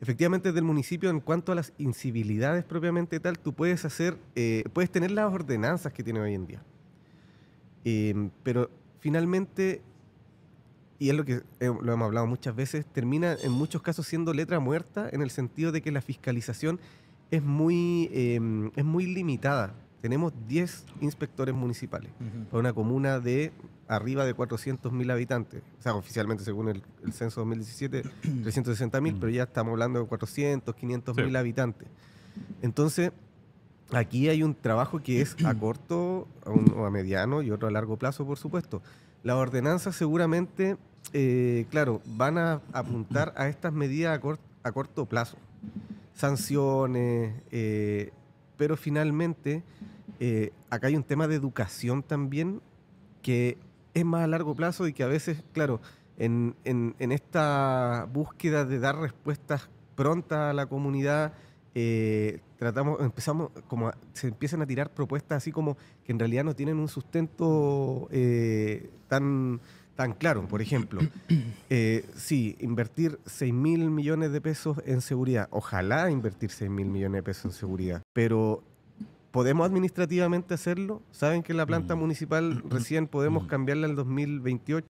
efectivamente del municipio en cuanto a las incivilidades propiamente tal, tú puedes hacer, eh, puedes tener las ordenanzas que tiene hoy en día. Em, pero finalmente, y es lo que lo hemos hablado muchas veces, termina en muchos casos siendo letra muerta en el sentido de que la fiscalización es muy, em, es muy limitada. Tenemos 10 inspectores municipales para una comuna de arriba de 400.000 habitantes. O sea, oficialmente, según el, censo 2017, 360.000, pero ya estamos hablando de 400, 500.000 habitantes. Entonces, aquí hay un trabajo que es a corto, a, a mediano y otro a largo plazo, por supuesto. La ordenanza seguramente, eh, claro, van a apuntar a estas medidas a, corto plazo. Sanciones, eh, pero finalmente eh, acá hay un tema de educación también que es más a largo plazo y que a veces, claro, en, esta búsqueda de dar respuestas prontas a la comunidad, eh, tratamos, empezamos, como se empiezan a tirar propuestas así como que en realidad no tienen un sustento eh, tan, tan claro. Por ejemplo, eh, sí, invertir 6 mil millones de pesos en seguridad. Ojalá invertir 6 mil millones de pesos en seguridad, pero ¿Podemos administrativamente hacerlo? ¿Saben que la planta mm. municipal recién podemos mm. cambiarla el 2028?